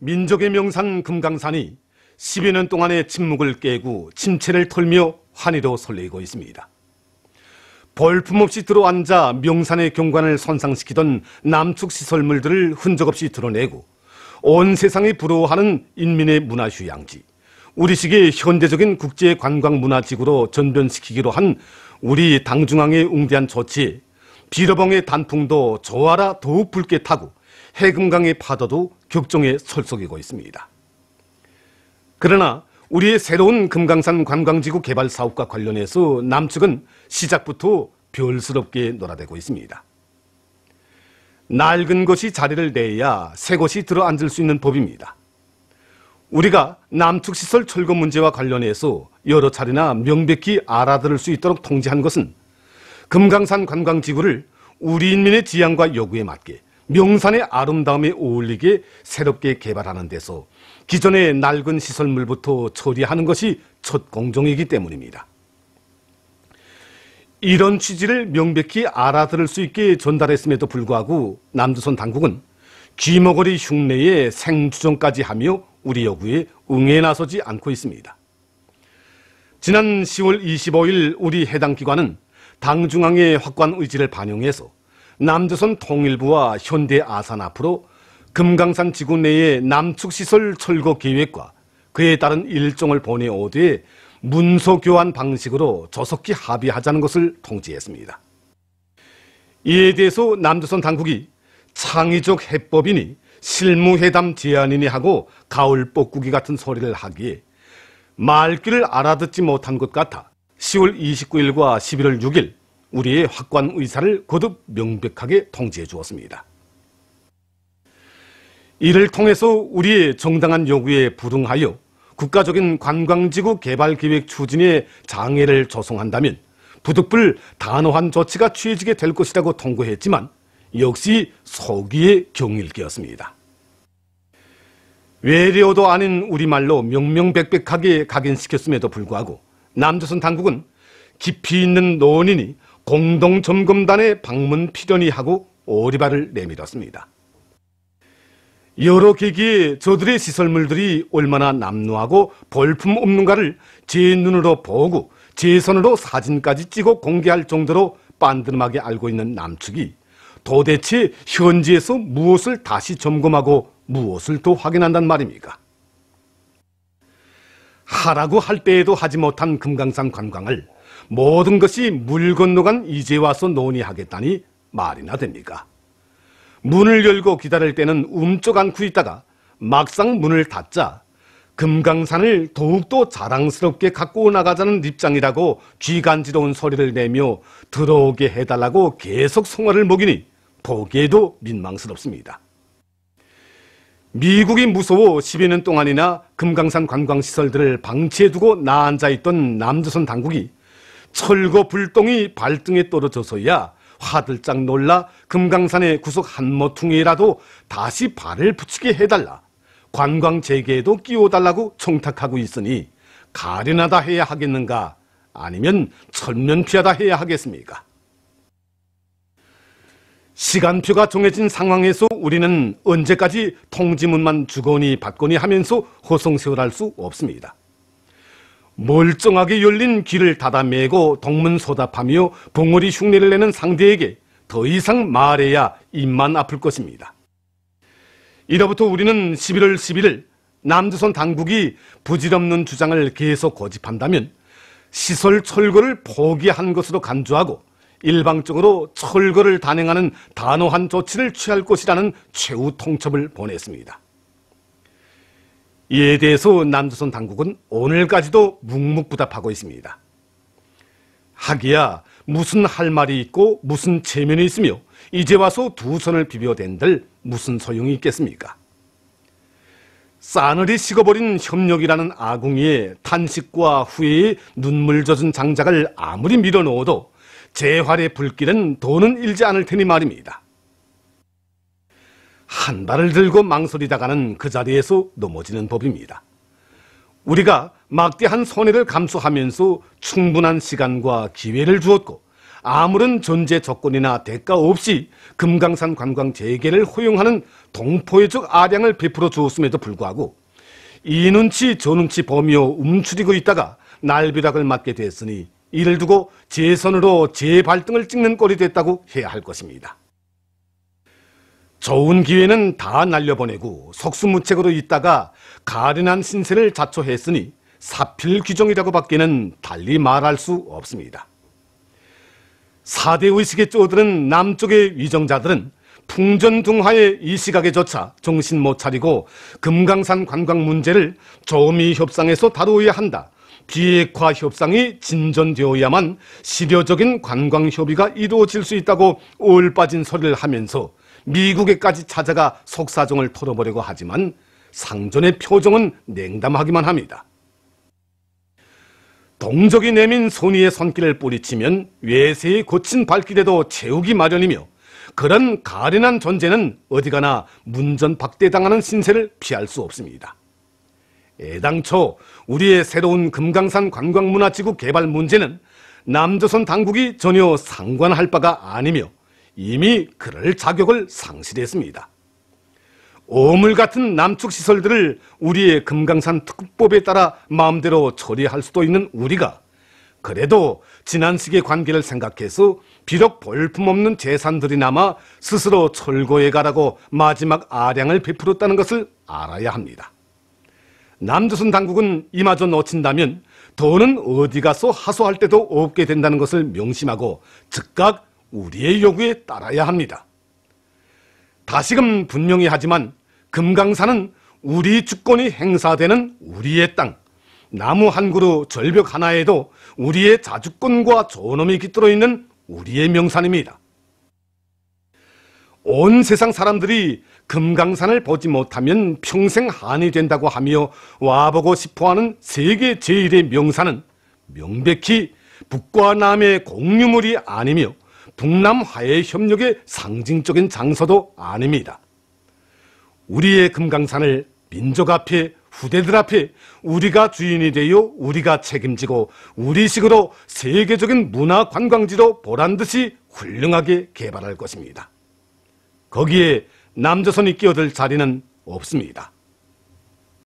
민족의 명산 금강산이 10여 년 동안의 침묵을 깨고 침체를 털며 환희로 설레이고 있습니다. 볼품없이 들어앉아 명산의 경관을 손상시키던 남측 시설물들을 흔적없이 드러내고 온 세상이 부러워하는 인민의 문화휴양지, 우리식의 현대적인 국제관광문화지구로 전변시키기로 한 우리 당중앙의 웅대한 조치에 비로봉의 단풍도 조화라 더욱 붉게 타고 해금강의 파도도 격정에 설속이고 있습니다. 그러나 우리의 새로운 금강산 관광지구 개발 사업과 관련해서 남측은 시작부터 별스럽게 놀아대고 있습니다. 낡은 것이 자리를 내야 새 것이 들어앉을 수 있는 법입니다. 우리가 남측시설 철거 문제와 관련해서 여러 차례나 명백히 알아들을 수 있도록 통제한 것은 금강산 관광지구를 우리 인민의 지향과 요구에 맞게 명산의 아름다움에 어울리게 새롭게 개발하는 데서 기존의 낡은 시설물부터 처리하는 것이 첫 공정이기 때문입니다. 이런 취지를 명백히 알아들을 수 있게 전달했음에도 불구하고 남조선 당국은 귀머거리 흉내에 생주정까지 하며 우리 여구에 응해 나서지 않고 있습니다. 지난 10월 25일 우리 해당 기관은 당중앙의 확관 의지를 반영해서 남조선 통일부와 현대 아산 앞으로 금강산 지구 내에 남축시설 철거 계획과 그에 따른 일정을 보내오 뒤에 문서 교환 방식으로 조속히 합의하자는 것을 통지했습니다. 이에 대해서 남조선 당국이 창의적 해법이니 실무회담 제안이니 하고 가을 뻐꾸기 같은 소리를 하기에 말귀를 알아듣지 못한 것 같아 10월 29일과 11월 6일 우리의 확고한 의사를 거듭 명백하게 통지해 주었습니다. 이를 통해서 우리의 정당한 요구에 부응하여 국가적인 관광지구 개발 계획 추진에 장애를 조성한다면 부득불 단호한 조치가 취해지게 될 것이라고 통고했지만 역시 소기의 경일기였습니다. 외래어도 아닌 우리말로 명명백백하게 각인시켰음에도 불구하고 남조선 당국은 깊이 있는 논인이 공동점검단의 방문 필연이 하고 오리발을 내밀었습니다. 여러 기기에 저들의 시설물들이 얼마나 남루하고 볼품없는가를 제 눈으로 보고 제 손으로 사진까지 찍어 공개할 정도로 반드름하게 알고 있는 남측이 도대체 현지에서 무엇을 다시 점검하고 무엇을 또 확인한단 말입니까? 하라고 할 때에도 하지 못한 금강산 관광을 모든 것이 물 건너간 이제 와서 논의하겠다니 말이나 됩니까? 문을 열고 기다릴 때는 움쩍 안고 있다가 막상 문을 닫자 금강산을 더욱더 자랑스럽게 갖고 나가자는 입장이라고 귀간지러운 소리를 내며 들어오게 해달라고 계속 송화를 먹이니 보기에도 민망스럽습니다. 미국이 무서워 12년 동안이나 금강산 관광시설들을 방치해두고 나앉아있던 남조선 당국이 철거 불똥이 발등에 떨어져서야 화들짝 놀라 금강산의 구석 한모퉁이라도 다시 발을 붙이게 해달라. 관광 재개에도 끼워달라고 청탁하고 있으니 가련하다 해야 하겠는가 아니면 천면피하다 해야 하겠습니까? 시간표가 정해진 상황에서 우리는 언제까지 통지문만 주거니 받거니 하면서 호송세월할 수 없습니다. 멀쩡하게 열린 귀를 닫아매고 동문소답하며 봉오리 흉내를 내는 상대에게 더 이상 말해야 입만 아플 것입니다. 이로부터 우리는 11월 11일 남조선 당국이 부질없는 주장을 계속 고집한다면 시설 철거를 포기한 것으로 간주하고 일방적으로 철거를 단행하는 단호한 조치를 취할 것이라는 최후 통첩을 보냈습니다. 이에 대해서 남조선 당국은 오늘까지도 묵묵부답하고 있습니다. 하기야 무슨 할 말이 있고 무슨 체면이 있으며 이제 와서 두 손을 비벼댄들 무슨 소용이 있겠습니까? 싸늘이 식어버린 협력이라는 아궁이에 탄식과 후회의 눈물 젖은 장작을 아무리 밀어넣어도 재활의 불길은 더는 일지 않을 테니 말입니다. 한발을 들고 망설이다가는 그 자리에서 넘어지는 법입니다. 우리가 막대한 손해를 감수하면서 충분한 시간과 기회를 주었고 아무런 존재 조건이나 대가 없이 금강산 관광 재개를 허용하는 동포의적 아량을 베풀어 주었음에도 불구하고 이 눈치 저 눈치 범이어 움츠리고 있다가 날벼락을 맞게 됐으니 이를 두고 재선으로 재발등을 찍는 꼴이 됐다고 해야 할 것입니다. 좋은 기회는 다 날려보내고 속수무책으로 있다가 가련한 신세를 자초했으니 사필 규정이라고 밖에는 달리 말할 수 없습니다. 사대 의식의 쪼들은 남쪽의 위정자들은 풍전등화의 이 시각에조차 정신 못 차리고 금강산 관광 문제를 조미 협상에서 다루어야 한다. 비핵화 협상이 진전되어야만 실효적인 관광 협의가 이루어질 수 있다고 올 빠진 소리를 하면서 미국에까지 찾아가 속사정을 털어보려고 하지만 상전의 표정은 냉담하기만 합니다. 동적이 내민 손이의 손길을 뿌리치면 외세의 고친 발길에도 채우기 마련이며 그런 가련한 존재는 어디가나 문전박대당하는 신세를 피할 수 없습니다. 애당초 우리의 새로운 금강산 관광문화지구 개발 문제는 남조선 당국이 전혀 상관할 바가 아니며 이미 그럴 자격을 상실했습니다. 오물 같은 남측 시설들을 우리의 금강산 특법에 따라 마음대로 처리할 수도 있는 우리가 그래도 지난시기의 관계를 생각해서 비록 볼품없는 재산들이 남아 스스로 철거해 가라고 마지막 아량을 베풀었다는 것을 알아야 합니다. 남조선 당국은 이마저 놓친다면 돈은 어디 가서 하소할 때도 없게 된다는 것을 명심하고 즉각 우리의 요구에 따라야 합니다. 다시금 분명히 하지만 금강산은 우리 주권이 행사되는 우리의 땅, 나무 한 그루 절벽 하나에도 우리의 자주권과 존엄이 깃들어 있는 우리의 명산입니다. 온 세상 사람들이 금강산을 보지 못하면 평생 한이 된다고 하며 와보고 싶어하는 세계 제1의 명산은 명백히 북과 남의 공유물이 아니며 동남화의 협력의 상징적인 장소도 아닙니다. 우리의 금강산을 민족 앞에 후대들 앞에 우리가 주인이 되어 우리가 책임지고 우리식으로 세계적인 문화 관광지로 보란 듯이 훌륭하게 개발할 것입니다. 거기에 남조선이 끼어들 자리는 없습니다.